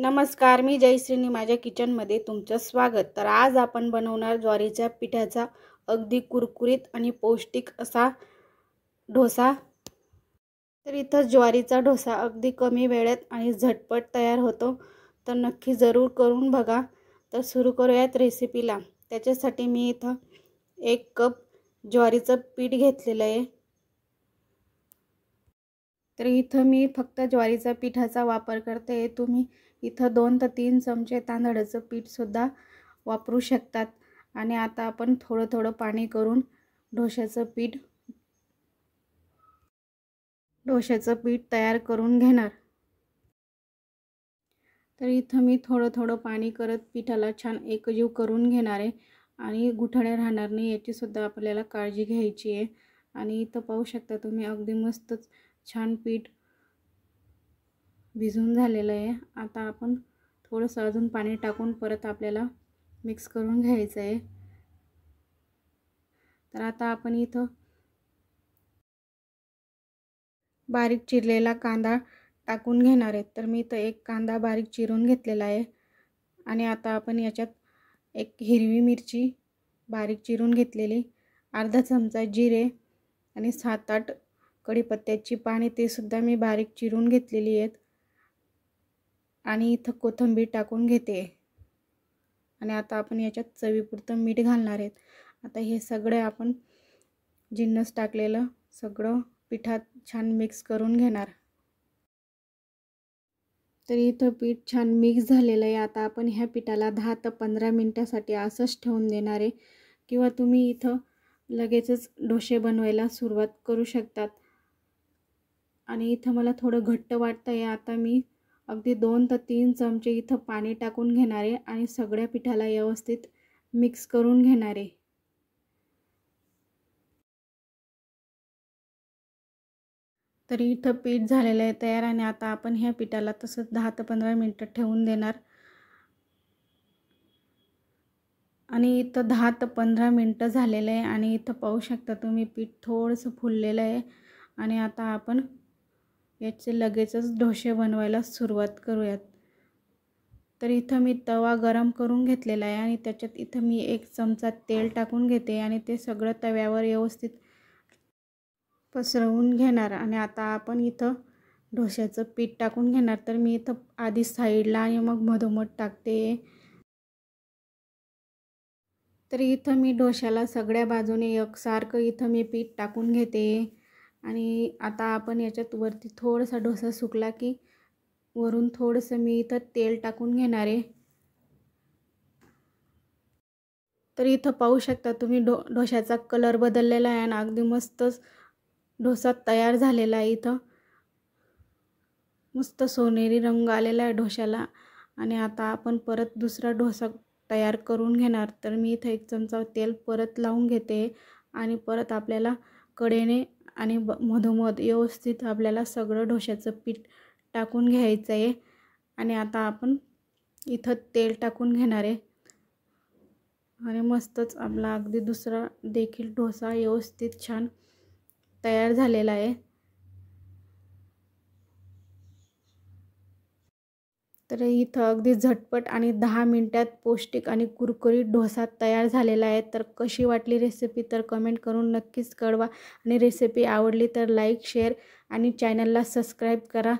नमस्कार मी जयश्रीनी माझ्या किचनमध्ये तुमचं स्वागत तर आज आपण बनवणार ज्वारीच्या पिठाचा अगदी कुरकुरीत आणि पौष्टिक असा ढोसा तर इथं ज्वारीचा ढोसा अगदी कमी वेळेत आणि झटपट तयार होतो तर नक्की जरूर करून बघा तर सुरू करूयात रेसिपीला त्याच्यासाठी मी इथं एक कप ज्वारीचं पीठ घेतलेलं आहे तर इथं मी फक्त ज्वारीचा पिठाचा वापर करते तुम्ही इथं दोन ते तीन चमचे तांदळाचं पीठसुद्धा वापरू शकतात आणि आता आपण थोडं थोडं पाणी करून ढोशाचं पीठ डोश्याचं पीठ तयार करून घेणार तर इथं मी थोडं थोडं पाणी करत पिठाला छान एकजीव करून घेणार आहे आणि गुठणे राहणार नाही याचीसुद्धा आपल्याला काळजी घ्यायची आहे आणि इथं पाहू शकता तुम्ही अगदी मस्तच छान पीठ भिजून झालेलं आहे आता आपण थोडंसं अजून पाणी टाकून परत आपल्याला मिक्स करून घ्यायचं आहे तर आता आपण इथं बारीक चिरलेला कांदा टाकून घेणार आहे तर मी इथं एक कांदा बारीक चिरून घेतलेला आहे आणि आता आपण याच्यात एक हिरवी मिरची बारीक चिरून घेतलेली अर्धा चमचा जिरे आणि सात आठ कढीपत्त्याची पाने ते सुद्धा मी बारीक चिरून घेतलेली आहेत आणि इथं कोथंबीर टाकून घेते आणि आता आपण याच्यात चवीपुरतं मीठ घालणार आहेत आता हे सगळे आपण जिन्नस टाकलेलं सगळं पिठात छान मिक्स करून घेणार तर इथं पीठ छान मिक्स झालेलं आहे आता आपण ह्या पिठाला दहा ते पंधरा मिनटासाठी असंच ठेवून देणार आहे किंवा तुम्ही इथं लगेचच डोसे बनवायला सुरुवात करू शकतात आणि इथं मला थोडं घट्ट वाटतं आहे आता मी अगदी दोन ते तीन चमचे इथं पाणी टाकून घेणार आहे आणि सगळ्या पिठाला व्यवस्थित मिक्स करून घेणार आहे तरी इथं पीठ झालेलं आहे तयार आणि आता आपण ह्या पिठाला तसंच दहा ते पंधरा मिनटं ठेवून देणार आणि इथं दहा ते पंधरा मिनटं झालेलं आहे आणि इथं पाहू शकता तुम्ही पीठ थोडंसं फुललेलं आहे आणि आता आपण याचे लगेचच डोसे बनवायला सुरुवात करूयात तर इथं मी तवा गरम करून घेतलेला आहे आणि त्याच्यात इथं मी एक चमचा तेल टाकून घेते आणि ते सगळं तव्यावर व्यवस्थित पसरवून घेणार आणि आता आपण इथं ढोश्याचं पीठ टाकून घेणार तर मी इथं आधी साईडला आणि मग मधोमध टाकते तर इथं मी ढोश्याला सगळ्या बाजूने एकसारखं इथं मी पीठ टाकून घेते आणि आता आपण याच्यात वरती थोडासा ढोसा सुकला की वरून थोडंसं मी इथं तेल टाकून घेणार आहे तर इथं पाहू शकता तुम्ही डो ढोशाचा कलर बदललेला आहे आणि अगदी मस्तच डोसा तयार झालेला आहे इथं मस्त सोनेरी रंग आलेला आहे ढोशाला आणि आता आपण परत दुसरा ढोसा तयार करून घेणार तर मी इथं एक चमचा तेल परत लावून घेते आणि परत आपल्याला कडेने आणि ब मधोमध व्यवस्थित आपल्याला सगळं ढोशाचं पीठ टाकून घ्यायचं आहे आणि आता आपण इथं तेल टाकून घेणार आहे आणि मस्तच आपला अगदी दुसरा देखील ढोसा व्यवस्थित छान तयार झालेला आहे तर इथं अगदी झटपट आणि दहा मिनटात पौष्टिक आणि कुरकुरीत ढोसा तयार झालेला आहे तर कशी वाटली रेसिपी तर कमेंट करून नक्कीच कळवा आणि रेसिपी आवडली तर लाईक शेअर आणि चॅनलला सबस्क्राईब करा